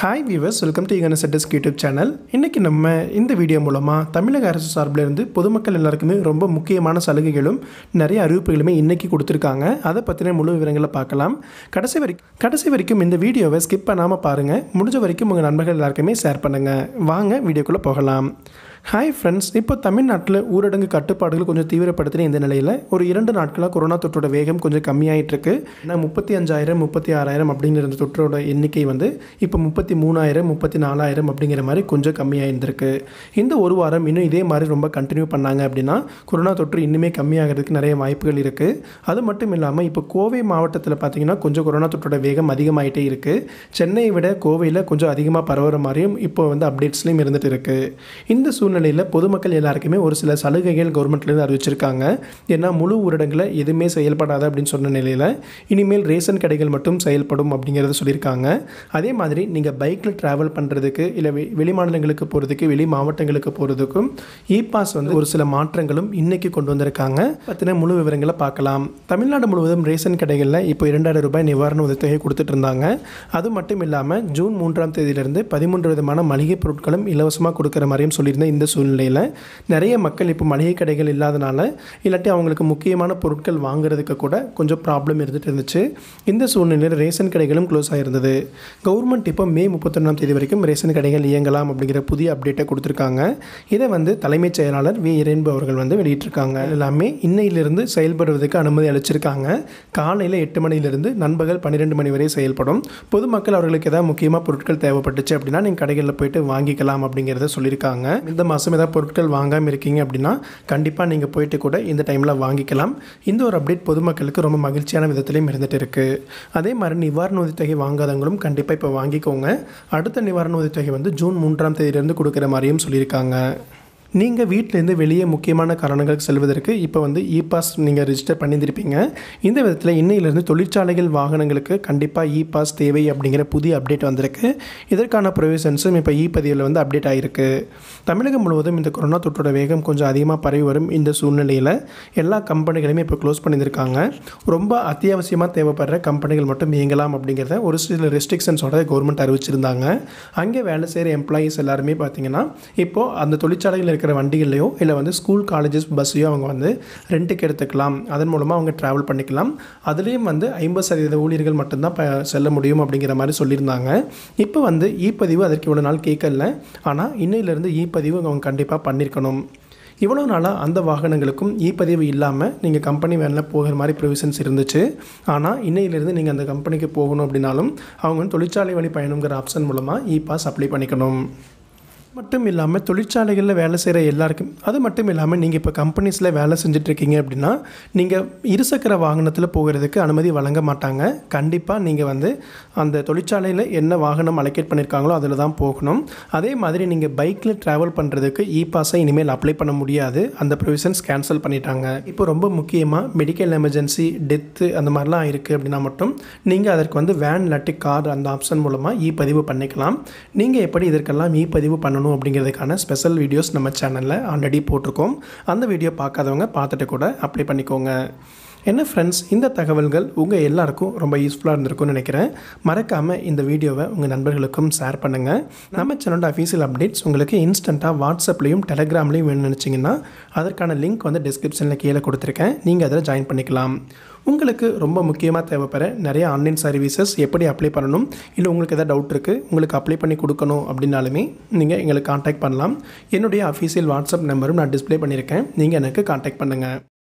hi viewers welcome to ஈகன செட்டஸ் YouTube channel இன்றைக்கி நம்ம இந்த வீடியோ மூலமாக தமிழக அரசு சார்பில் இருந்து பொதுமக்கள் எல்லாருக்குமே ரொம்ப முக்கியமான சலுகைகளும் நிறைய அறிவிப்புகளுமே இன்றைக்கி கொடுத்துருக்காங்க அதை பற்றின முழு விவரங்களை பார்க்கலாம் கடைசி வரைக்கும் கடைசி வரைக்கும் இந்த வீடியோவை ஸ்கிப் பண்ணாமல் பாருங்கள் முடிஞ்ச வரைக்கும் உங்கள் நண்பர்கள் எல்லாருக்குமே ஷேர் பண்ணுங்கள் வாங்க வீடியோக்குள்ளே போகலாம் ஹாய் ஃப்ரெண்ட்ஸ் இப்போ தமிழ்நாட்டில் ஊரடங்கு கட்டுப்பாடுகள் கொஞ்சம் தீவிரப்படுத்தின இந்த நிலையில் ஒரு இரண்டு நாட்களாக கொரோனா தொற்றோட வேகம் கொஞ்சம் கம்மியாயிட்டு இருக்கு ஏன்னா முப்பத்தி அஞ்சாயிரம் முப்பத்தி ஆறாயிரம் அப்படிங்கிற இந்த தொற்றோட எண்ணிக்கை வந்து இப்போ முப்பத்தி மூணாயிரம் முப்பத்தி நாலாயிரம் அப்படிங்கிற மாதிரி கொஞ்சம் கம்மியாக இருந்திருக்கு இந்த ஒரு வாரம் இன்னும் இதே மாதிரி ரொம்ப கண்டினியூ பண்ணாங்க அப்படின்னா கொரோனா தொற்று இன்னுமே கம்மியாகிறதுக்கு நிறைய வாய்ப்புகள் இருக்குது அது மட்டும் இல்லாமல் இப்போ கோவை மாவட்டத்தில் பார்த்தீங்கன்னா கொஞ்சம் கொரோனா தொற்றோட வேகம் அதிகமாகிட்டே இருக்குது சென்னையை விட கோவையில் கொஞ்சம் அதிகமாக பரவுகிற மாதிரியும் இப்போ வந்து அப்டேட்ஸ்லையும் இருந்துகிட்டு இருக்குது இந்த சூழ்நிலை சூழ்நிலையில் பொதுமக்கள் எல்லாருக்குமே ஒரு சில சலுகைகள் கவர்மெண்ட்லேருந்து அறிவிச்சிருக்காங்க ஏன்னா முழு ஊரடங்கில் எதுவுமே செயல்படாது அப்படின்னு சொன்ன நிலையில் இனிமேல் ரேஷன் கடைகள் மட்டும் செயல்படும் அப்படிங்கிறத சொல்லியிருக்காங்க அதே மாதிரி நீங்கள் பைக்கில் ட்ராவல் பண்ணுறதுக்கு இல்லை வெளி மாநிலங்களுக்கு போகிறதுக்கு வெளி மாவட்டங்களுக்கு போகிறதுக்கும் இ பாஸ் வந்து ஒரு சில மாற்றங்களும் இன்றைக்கி கொண்டு வந்திருக்காங்க பற்றின முழு விவரங்களை பார்க்கலாம் தமிழ்நாடு முழுவதும் ரேஷன் கடைகளில் இப்போ இரண்டாயிரம் ரூபாய் நிவாரண உதவித்தொகை கொடுத்துட்டு இருந்தாங்க அது மட்டும் இல்லாமல் ஜூன் மூன்றாம் தேதியிலிருந்து பதிமூன்று விதமான மளிகை பொருட்களும் இலவசமாக கொடுக்குற மாதிரியும் சொல்லியிருந்தேன் இந்த சூழ்நிலையில் நிறைய மக்கள் இப்போ மளிகை கடைகள் இல்லாதனால இல்லாட்டி அவங்களுக்கு முக்கியமான பொருட்கள் வாங்குறதுக்கு கூட கொஞ்சம் ப்ராப்ளம் இருந்துகிட்டு இருந்துச்சு இந்த சூழ்நிலையில் ரேஷன் கடைகளும் க்ளோஸ் ஆகிருந்தது கவர்மெண்ட் இப்போ மே முப்பத்தொன்னாம் தேதி வரைக்கும் ரேஷன் கடைகள் இயங்கலாம் அப்படிங்கிற புதிய அப்டேட்டை கொடுத்துருக்காங்க இதை வந்து தலைமைச் செயலாளர் வி இரேன்பு அவர்கள் வந்து வெளியிட்டிருக்காங்க எல்லாமே இன்னையிலிருந்து செயல்படுவதற்கு அனுமதி அளிச்சிருக்காங்க காலையில் எட்டு மணியிலிருந்து நண்பகல் பன்னிரெண்டு மணி வரை செயல்படும் பொதுமக்கள் அவர்களுக்கு ஏதாவது முக்கியமாக பொருட்கள் தேவைப்பட்டுச்சு அப்படின்னா நீங்கள் கடைகளில் போயிட்டு வாங்கிக்கலாம் அப்படிங்கிறத சொல்லியிருக்காங்க இந்த மாதம் ஏதாவது பொருட்கள் வாங்காமல் இருக்கீங்க அப்படின்னா கண்டிப்பாக நீங்கள் போயிட்டு கூட இந்த டைமில் வாங்கிக்கலாம் இந்த ஒரு அப்டேட் பொதுமக்களுக்கு ரொம்ப மகிழ்ச்சியான விதத்திலையும் இருந்துகிட்டு இருக்குது அதே மாதிரி நிவாரண உதவித்தொகை வாங்காதவங்களும் கண்டிப்பாக இப்போ வாங்கிக்கோங்க அடுத்த நிவாரண உதவித்தொகை வந்து ஜூன் மூன்றாம் தேதியிலேருந்து கொடுக்குற மாதிரியும் சொல்லியிருக்காங்க நீங்கள் வீட்டிலேருந்து வெளியே முக்கியமான காரணங்களுக்கு செல்வதற்கு இப்போ வந்து இ பாஸ் நீங்கள் ரிஜிஸ்டர் பண்ணியிருப்பீங்க இந்த விதத்தில் இன்னையிலேருந்து தொழிற்சாலைகள் வாகனங்களுக்கு கண்டிப்பாக இ பாஸ் தேவை அப்படிங்கிற புதிய அப்டேட் வந்திருக்கு இதற்கான ப்ரொவிஷன்ஸும் இப்போ இ பதிவில் வந்து அப்டேட் ஆகிருக்கு தமிழகம் முழுவதும் இந்த கொரோனா தொற்றோட வேகம் கொஞ்சம் அதிகமாக பரவி வரும் இந்த சூழ்நிலையில் எல்லா கம்பெனிகளுமே இப்போ க்ளோஸ் பண்ணியிருக்காங்க ரொம்ப அத்தியாவசியமாக தேவைப்படுற கம்பெனிகள் மட்டும் இயங்கலாம் அப்படிங்கிறத ஒரு சில ரெஸ்ட்ரிக்ஷன்ஸோட கவர்மெண்ட் அறிவிச்சிருந்தாங்க அங்கே வேலை செய்கிற எம்ப்ளாயீஸ் எல்லாருமே பார்த்தீங்கன்னா இப்போது அந்த தொழிற்சாலைகள் இருக்கிற வண்டிகள்லையோ இல்லை வந்து ஸ்கூல் காலேஜஸ் பஸ்ஸையோ அவங்க வந்து ரெண்ட்டுக்கு எடுத்துக்கலாம் அதன் மூலமாக அவங்க ட்ராவல் பண்ணிக்கலாம் அதுலேயும் வந்து ஐம்பது சதவீத ஊழியர்கள் மட்டும்தான் இப்போ செல்ல முடியும் அப்படிங்கிற மாதிரி சொல்லியிருந்தாங்க இப்போ வந்து இ பதிவு அதற்கு இவ்வளோ நாள் கேட்கல ஆனால் இன்னையிலேருந்து இ பதிவு அவங்க கண்டிப்பாக பண்ணியிருக்கணும் இவ்வளோ நாளாக அந்த வாகனங்களுக்கும் இ பதிவு இல்லாமல் நீங்கள் கம்பெனி வேனில் போகிற மாதிரி ப்ரொவிஷன்ஸ் இருந்துச்சு ஆனால் இன்னையிலேருந்து நீங்கள் அந்த கம்பெனிக்கு போகணும் அப்படின்னாலும் அவங்க தொழிற்சாலை வழி பயணங்கிற ஆப்ஷன் மூலமாக இ பாஸ் அப்ளை பண்ணிக்கணும் மட்டும் இல்லாமல் தொழிற்சாலைகளில் வேலை செய்கிற எல்லாருக்கும் அது மட்டும் இல்லாமல் நீங்கள் இப்போ கம்பெனிஸில் வேலை செஞ்சிட்ருக்கீங்க அப்படின்னா நீங்கள் இருசக்கர வாகனத்தில் போகிறதுக்கு அனுமதி வழங்க மாட்டாங்க கண்டிப்பாக நீங்கள் வந்து அந்த தொழிற்சாலையில் என்ன வாகனம் அலோகேட் பண்ணியிருக்காங்களோ அதில் தான் போகணும் அதே மாதிரி நீங்கள் பைக்கில் ட்ராவல் பண்ணுறதுக்கு இ பாஸை இனிமேல் அப்ளை பண்ண முடியாது அந்த ப்ரொவிஷன்ஸ் கேன்சல் பண்ணிட்டாங்க இப்போ ரொம்ப முக்கியமாக மெடிக்கல் எமர்ஜென்சி டெத்து அந்த மாதிரிலாம் இருக்குது அப்படின்னா மட்டும் நீங்கள் அதற்கு வந்து வேன் இல்லாட்டி கார் அந்த ஆப்ஷன் மூலமாக இ பதிவு பண்ணிக்கலாம் நீங்கள் எப்படி இதற்கெல்லாம் இ பதிவு பண்ணணும் பண்ணணும் அப்படிங்கிறதுக்கான ஸ்பெஷல் வீடியோஸ் நம்ம சேனலில் ஆல்ரெடி போட்டிருக்கோம் அந்த வீடியோ பார்க்காதவங்க பார்த்துட்டு கூட அப்ளை பண்ணிக்கோங்க என்ன ஃப்ரெண்ட்ஸ் இந்த தகவல்கள் உங்கள் எல்லாருக்கும் ரொம்ப யூஸ்ஃபுல்லாக இருந்திருக்கும்னு நினைக்கிறேன் மறக்காமல் இந்த வீடியோவை உங்கள் நண்பர்களுக்கும் ஷேர் பண்ணுங்கள் நம்ம சேனலோட அஃபீஷியல் அப்டேட்ஸ் உங்களுக்கு இன்ஸ்டண்ட்டாக வாட்ஸ்அப்லேயும் டெலகிராம்லேயும் வேணும்னு நினச்சிங்கன்னா அதற்கான லிங்க் வந்து டிஸ்கிரிப்ஷனில் கீழே கொடுத்துருக்கேன் நீங்கள் அதில் ஜாயின் பண்ணிக்கலாம் உங்களுக்கு ரொம்ப முக்கியமாக தேவைப்படுற நிறைய ஆன்லைன் சர்வீசஸ் எப்படி அப்ளை பண்ணணும் இல்லை உங்களுக்கு எதாவது டவுட் இருக்குது உங்களுக்கு அப்ளை பண்ணி கொடுக்கணும் அப்படின்னாலுமே நீங்கள் எங்களுக்கு காண்டாக்ட் பண்ணலாம் என்னுடைய அஃபீஷியல் வாட்ஸ்அப் நம்பரும் நான் டிஸ்பிளே பண்ணியிருக்கேன் நீங்கள் எனக்கு கான்டாக்ட் பண்ணுங்கள்